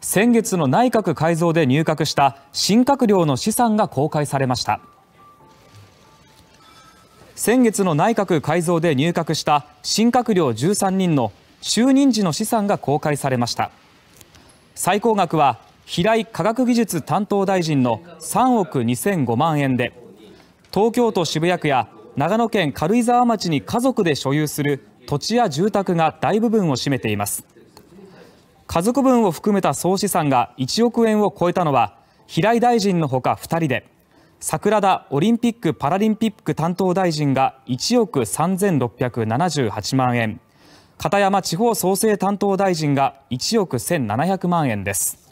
先月の内閣改造で入閣した新閣僚の資産が公開されました先月の内閣改造で入閣した新閣僚13人の就任時の資産が公開されました最高額は平井科学技術担当大臣の3億2005万円で東京都渋谷区や長野県軽井沢町に家族で所有する土地や住宅が大部分を占めています。家族分を含めた総資産が1億円を超えたのは平井大臣のほか2人で桜田オリンピック・パラリンピック担当大臣が1億3678万円片山地方創生担当大臣が1億1700万円です。